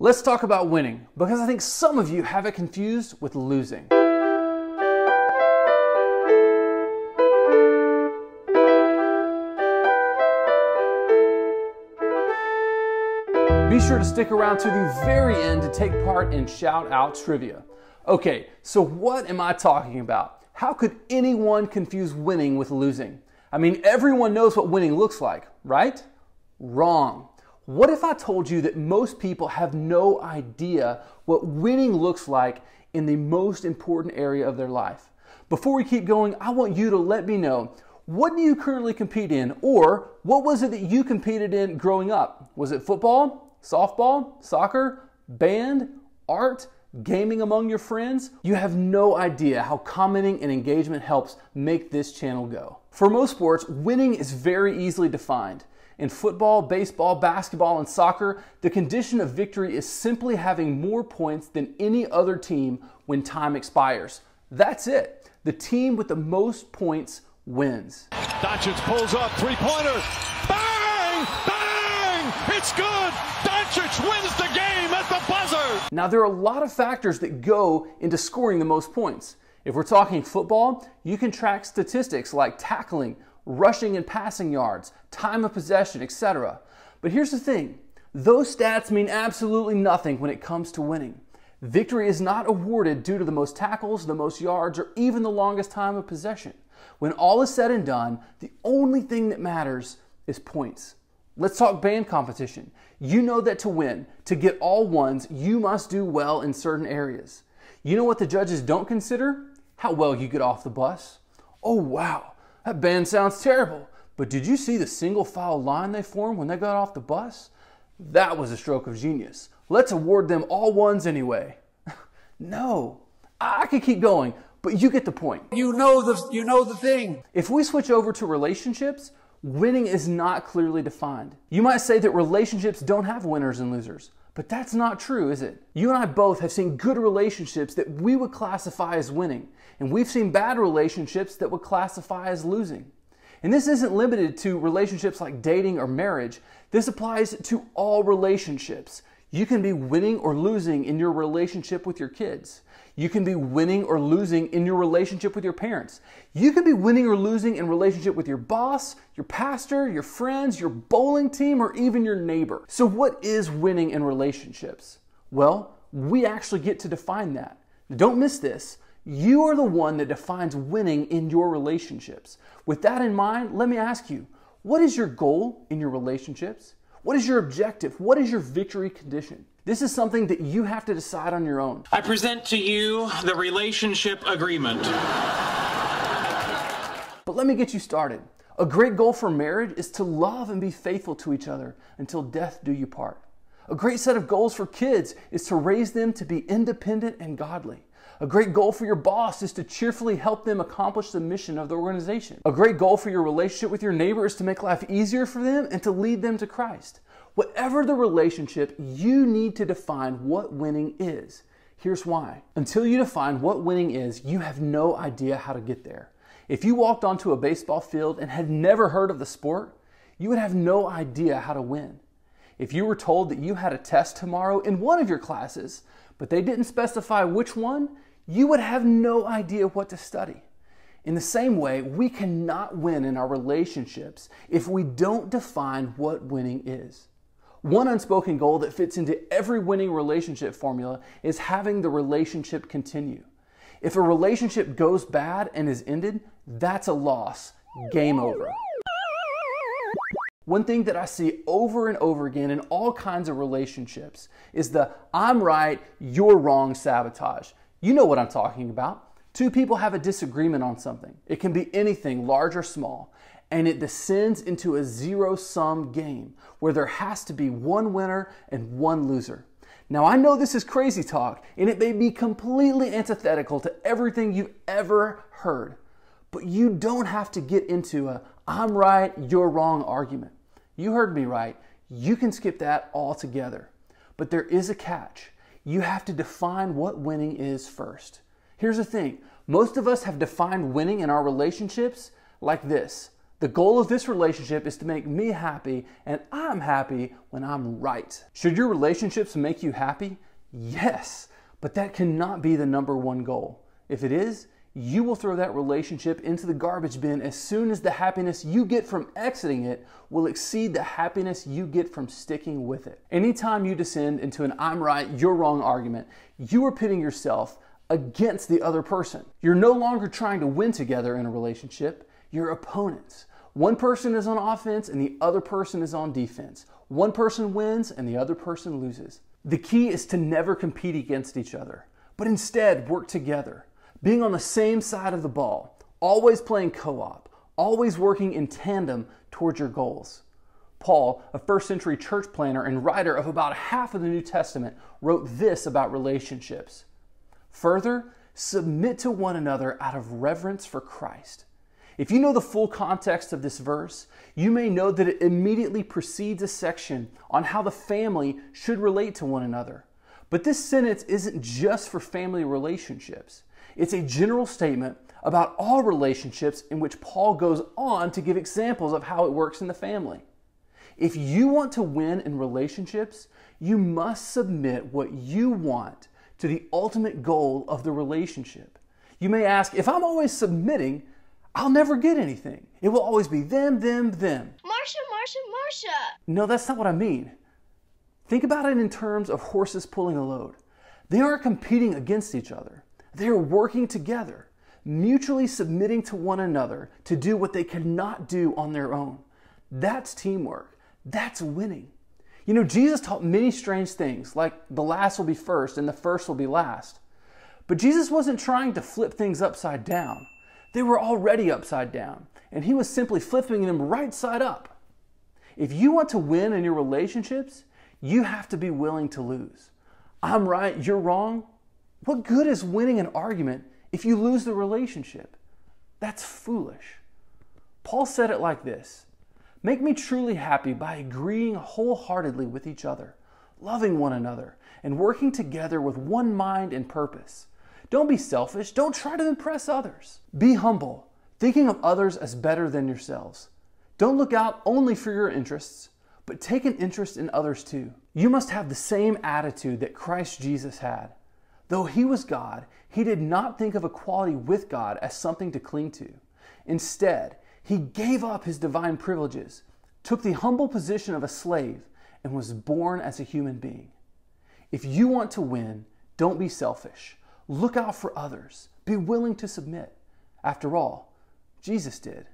Let's talk about winning because I think some of you have it confused with losing. Be sure to stick around to the very end to take part in shout out trivia. Okay, so what am I talking about? How could anyone confuse winning with losing? I mean, everyone knows what winning looks like, right? Wrong. What if I told you that most people have no idea what winning looks like in the most important area of their life? Before we keep going, I want you to let me know what do you currently compete in or what was it that you competed in growing up? Was it football, softball, soccer, band, art, gaming among your friends? You have no idea how commenting and engagement helps make this channel go. For most sports, winning is very easily defined. In football, baseball, basketball, and soccer, the condition of victory is simply having more points than any other team when time expires. That's it. The team with the most points wins. Doncic pulls up three pointer. Bang! Bang! It's good! Doncic wins the game at the buzzer! Now, there are a lot of factors that go into scoring the most points. If we're talking football, you can track statistics like tackling, rushing and passing yards, time of possession, etc. But here's the thing those stats mean absolutely nothing when it comes to winning. Victory is not awarded due to the most tackles, the most yards, or even the longest time of possession. When all is said and done, the only thing that matters is points. Let's talk band competition. You know that to win, to get all ones, you must do well in certain areas. You know what the judges don't consider? How well you get off the bus. Oh, wow, that band sounds terrible. But did you see the single file line they formed when they got off the bus? That was a stroke of genius. Let's award them all ones anyway. no, I, could keep going, but you get the point. You know the, you know the thing. If we switch over to relationships, winning is not clearly defined. You might say that relationships don't have winners and losers. But that's not true, is it? You and I both have seen good relationships that we would classify as winning, and we've seen bad relationships that would classify as losing. And this isn't limited to relationships like dating or marriage. This applies to all relationships. You can be winning or losing in your relationship with your kids. You can be winning or losing in your relationship with your parents. You can be winning or losing in relationship with your boss, your pastor, your friends, your bowling team, or even your neighbor. So what is winning in relationships? Well, we actually get to define that. Don't miss this. You are the one that defines winning in your relationships. With that in mind, let me ask you, what is your goal in your relationships? What is your objective? What is your victory condition? This is something that you have to decide on your own. I present to you the relationship agreement. but let me get you started. A great goal for marriage is to love and be faithful to each other until death do you part. A great set of goals for kids is to raise them to be independent and godly. A great goal for your boss is to cheerfully help them accomplish the mission of the organization. A great goal for your relationship with your neighbor is to make life easier for them and to lead them to Christ. Whatever the relationship, you need to define what winning is. Here's why. Until you define what winning is, you have no idea how to get there. If you walked onto a baseball field and had never heard of the sport, you would have no idea how to win. If you were told that you had a test tomorrow in one of your classes, but they didn't specify which one, you would have no idea what to study. In the same way, we cannot win in our relationships if we don't define what winning is. One unspoken goal that fits into every winning relationship formula is having the relationship continue. If a relationship goes bad and is ended, that's a loss. Game over. One thing that I see over and over again in all kinds of relationships is the I'm right, you're wrong sabotage. You know what I'm talking about. Two people have a disagreement on something, it can be anything, large or small, and it descends into a zero sum game where there has to be one winner and one loser. Now, I know this is crazy talk, and it may be completely antithetical to everything you've ever heard, but you don't have to get into a I'm right, you're wrong argument. You heard me right. You can skip that altogether. But there is a catch you have to define what winning is first. Here's the thing most of us have defined winning in our relationships like this The goal of this relationship is to make me happy, and I'm happy when I'm right. Should your relationships make you happy? Yes, but that cannot be the number one goal. If it is, you will throw that relationship into the garbage bin as soon as the happiness you get from exiting it will exceed the happiness you get from sticking with it. Anytime you descend into an I'm right, you're wrong argument, you are pitting yourself against the other person. You're no longer trying to win together in a relationship, you're opponents. One person is on offense and the other person is on defense. One person wins and the other person loses. The key is to never compete against each other, but instead work together. Being on the same side of the ball, always playing co op, always working in tandem towards your goals. Paul, a first century church planner and writer of about half of the New Testament, wrote this about relationships. Further, submit to one another out of reverence for Christ. If you know the full context of this verse, you may know that it immediately precedes a section on how the family should relate to one another. But this sentence isn't just for family relationships. It's a general statement about all relationships in which Paul goes on to give examples of how it works in the family. If you want to win in relationships, you must submit what you want to the ultimate goal of the relationship. You may ask, if I'm always submitting, I'll never get anything. It will always be them, them, them. Marsha, Marsha, Marsha. No, that's not what I mean. Think about it in terms of horses pulling a load. They aren't competing against each other. They are working together, mutually submitting to one another to do what they cannot do on their own. That's teamwork. That's winning. You know, Jesus taught many strange things, like the last will be first and the first will be last. But Jesus wasn't trying to flip things upside down. They were already upside down, and he was simply flipping them right side up. If you want to win in your relationships, you have to be willing to lose. I'm right, you're wrong. What good is winning an argument if you lose the relationship? That's foolish. Paul said it like this Make me truly happy by agreeing wholeheartedly with each other, loving one another, and working together with one mind and purpose. Don't be selfish. Don't try to impress others. Be humble, thinking of others as better than yourselves. Don't look out only for your interests, but take an interest in others too. You must have the same attitude that Christ Jesus had. Though he was God, he did not think of equality with God as something to cling to. Instead, he gave up his divine privileges, took the humble position of a slave, and was born as a human being. If you want to win, don't be selfish. Look out for others. Be willing to submit. After all, Jesus did.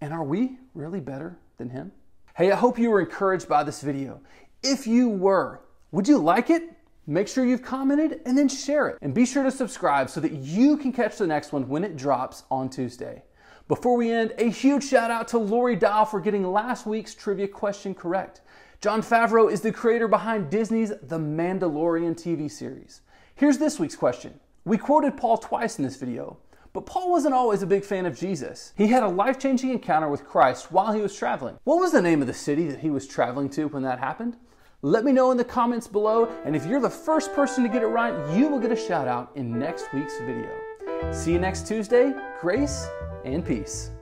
And are we really better than him? Hey, I hope you were encouraged by this video. If you were, would you like it? Make sure you've commented and then share it. And be sure to subscribe so that you can catch the next one when it drops on Tuesday. Before we end, a huge shout out to Lori Dow for getting last week's trivia question correct. John Favreau is the creator behind Disney's The Mandalorian TV series. Here's this week's question. We quoted Paul twice in this video, but Paul wasn't always a big fan of Jesus. He had a life changing encounter with Christ while he was traveling. What was the name of the city that he was traveling to when that happened? Let me know in the comments below, and if you're the first person to get it right, you will get a shout out in next week's video. See you next Tuesday. Grace and peace.